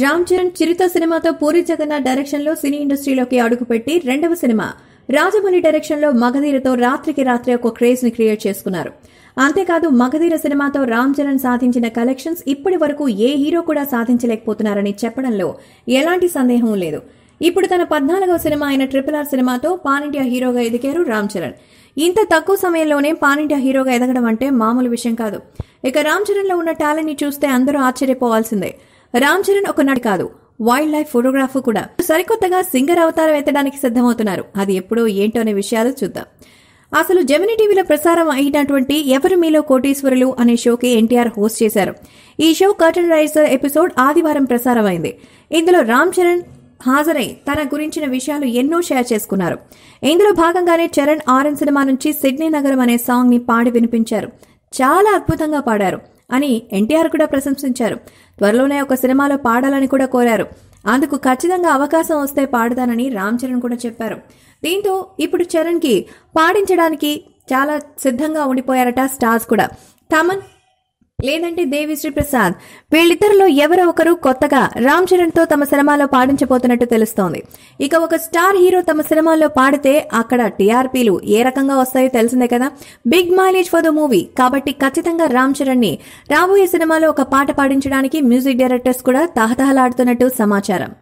రామ్ చరణ్ చిరుత సినిమాతో పూరి జగన్నాథ్ డైరెక్షన్ లో సినీ ఇండస్ట్రీలోకి అడుగుపెట్టి రెండవ సినిమా రాజమౌళి డైరెక్షన్ లో మగధీరతో రాత్రికి రాత్రి ఒక క్రేజ్ ని క్రియేట్ చేసుకున్నారు అంతేకాదు మగధీర సినిమాతో రామ్ చరణ్ సాధించిన కలెక్షన్స్ ఇప్పటి వరకు ఏ హీరో కూడా సాధించలేకపోతున్నారని చెప్పడంలో ఎలాంటి సందేహం లేదు ఇప్పుడు తన పద్నాలుగవ సినిమా అయిన ట్రిపుల్ ఆర్ సినిమాతో పాన్ ఇండియా హీరోగా ఎదిగారు రామ్ చరణ్ ఇంత తక్కువ సమయంలోనే పాన్ ఇండియా హీరోగా ఎదగడం అంటే మామూలు విషయం కాదు ఇక రామ్ చరణ్ లో ఉన్న టాలెంట్ ని చూస్తే అందరూ ఆశ్చర్యపోవాల్సిందే రామ్ చరణ్ ఒకనాడు కాదు వైల్డ్ లైఫ్ ఫోటోగ్రాఫ్ కూడా సరికొత్తగా సింగర్ అవతారం ఎత్తడానికి సిద్ధమవుతున్నారు అది ఎప్పుడో ఏంటో అనే విషయాలు చూద్దాం అసలు జెమిని టీవీలో ప్రసారం అయినటువంటి ఎవరు మీలో కోటీశ్వరులు అనే షోకి ఎన్టీఆర్ హోస్ట్ చేశారు ఈ షో కర్టన్ రైజర్ ఎపిసోడ్ ఆదివారం ప్రసారమైంది ఇందులో రామ్ చరణ్ హాజరై తన గురించిన విషయాలు ఎన్నో షేర్ చేసుకున్నారు ఇందులో భాగంగానే చరణ్ ఆరెన్ సినిమా నుంచి సిడ్నీ నగరం అనే సాంగ్ ని పాడి వినిపించారు చాలా అద్భుతంగా పాడారు అని ఎన్టీఆర్ కూడా ప్రశంసించారు త్వరలోనే ఒక సినిమాలో పాడాలని కూడా కోరారు అందుకు ఖచ్చితంగా అవకాశం వస్తే పాడుతానని రామ్ చరణ్ కూడా చెప్పారు దీంతో ఇప్పుడు చరణ్కి పాడించడానికి చాలా సిద్ధంగా ఉండిపోయారట స్టార్స్ కూడా తమన్ లేదంటే దేవిశ్రీ ప్రసాద్ వీళ్ళిద్దరిలో ఎవరో ఒకరు కొత్తగా రామ్ చరణ్ తో తమ సినిమాలో పాడించబోతున్నట్టు తెలుస్తోంది ఇక ఒక స్టార్ హీరో తమ సినిమాలో పాడితే అక్కడ టీఆర్పీలు ఏ రకంగా వస్తాయో తెలిసిందే కదా big mileage for the movie కాబట్టి ఖచ్చితంగా రామ్ చరణ్ ని రాబోయే సినిమాలో ఒక పాట పాడించడానికి మ్యూజిక్ డైరెక్టర్స్ కూడా తహతహలాడుతున్నట్టు సమాచారం